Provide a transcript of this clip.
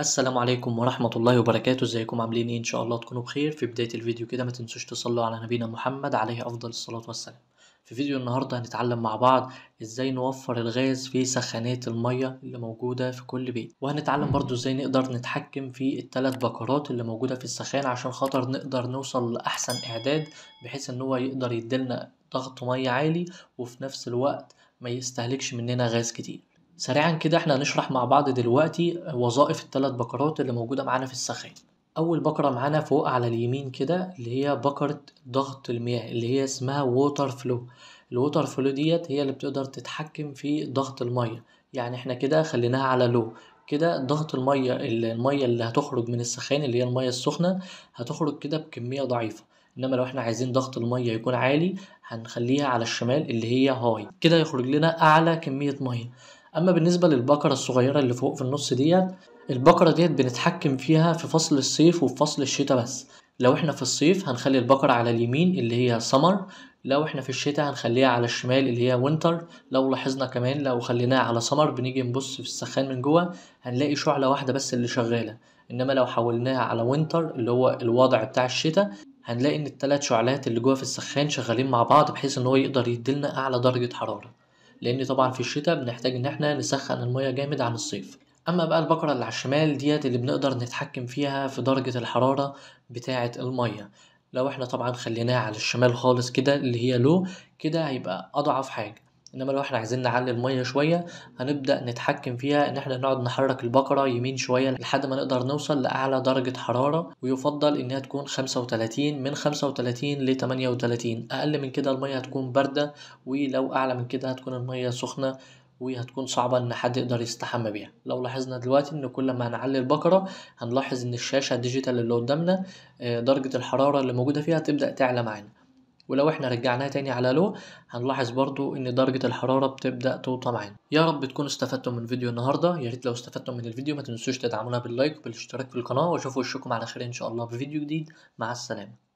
السلام عليكم ورحمة الله وبركاته ازيكم عاملين ايه ان شاء الله تكونوا بخير في بداية الفيديو كده ما تنسوش تصلوا على نبينا محمد عليه افضل الصلاة والسلام في فيديو النهاردة هنتعلم مع بعض ازاي نوفر الغاز في سخانات المية اللي موجودة في كل بيت وهنتعلم برضو ازاي نقدر نتحكم في الثلاث بكرات اللي موجودة في السخان عشان خاطر نقدر نوصل لأحسن إعداد بحيث ان هو يقدر يديلنا ضغط مية عالي وفي نفس الوقت ما يستهلكش مننا غاز كتير سريعا كده احنا هنشرح مع بعض دلوقتي وظائف الثلاث بقرات اللي موجودة معانا في السخان أول بقرة معانا فوق على اليمين كده اللي هي بقرة ضغط المياه اللي هي اسمها ووتر فلو الووتر فلو ديت هي اللي بتقدر تتحكم في ضغط المياه يعني احنا كده خليناها على لو كده ضغط المياه اللي هتخرج من السخان اللي هي المياه السخنة هتخرج كده بكمية ضعيفة انما لو احنا عايزين ضغط المية يكون عالي هنخليها على الشمال اللي هي هاي كده يخرج لنا اعلى كمية مية اما بالنسبه للبقره الصغيره اللي فوق في النص ديت البقره ديت بنتحكم فيها في فصل الصيف وفي فصل الشتاء بس لو احنا في الصيف هنخلي البقرة على اليمين اللي هي سمر لو احنا في الشتاء هنخليها على الشمال اللي هي وينتر لو لاحظنا كمان لو خليناها على سمر بنيجي نبص في السخان من جوه هنلاقي شعلة واحدة بس اللي شغالة انما لو حولناها على وينتر اللي هو الوضع بتاع الشتاء هنلاقي ان التلات شعلات اللي جوه في السخان شغالين مع بعض بحيث ان هو يقدر يديلنا اعلى درجة حرارة لان طبعا في الشتاء بنحتاج ان احنا نسخن المياه جامد عن الصيف اما بقى البقره اللي على الشمال ديت اللي بنقدر نتحكم فيها في درجه الحراره بتاعه الميه لو احنا طبعا خليناها على الشمال خالص كده اللي هي لو كده هيبقى اضعف حاجه انما لو احنا عايزين نعلي الميه شويه هنبدا نتحكم فيها ان احنا نقعد نحرك البقره يمين شويه لحد ما نقدر نوصل لاعلى درجه حراره ويفضل انها تكون 35 من 35 ل 38 اقل من كده الميه هتكون بارده ولو اعلى من كده هتكون الميه سخنه وهتكون صعبة إن حد يقدر يستحمى بيها لو لاحظنا دلوقتي إن كل ما هنعلي البقرة هنلاحظ إن الشاشة الديجيتال اللي قدامنا آه، درجة الحرارة اللي موجودة فيها تبدأ تعلى معانا ولو احنا رجعناها تاني على لو هنلاحظ برضو ان درجة الحرارة بتبدأ توطى معانا يا رب تكونوا استفدتم من فيديو النهاردة يا ريت لو استفدتم من الفيديو ما تنسوش تدعمونا باللايك وبالاشتراك في القناة واشوفوا وشكم على خير ان شاء الله في فيديو جديد مع السلامة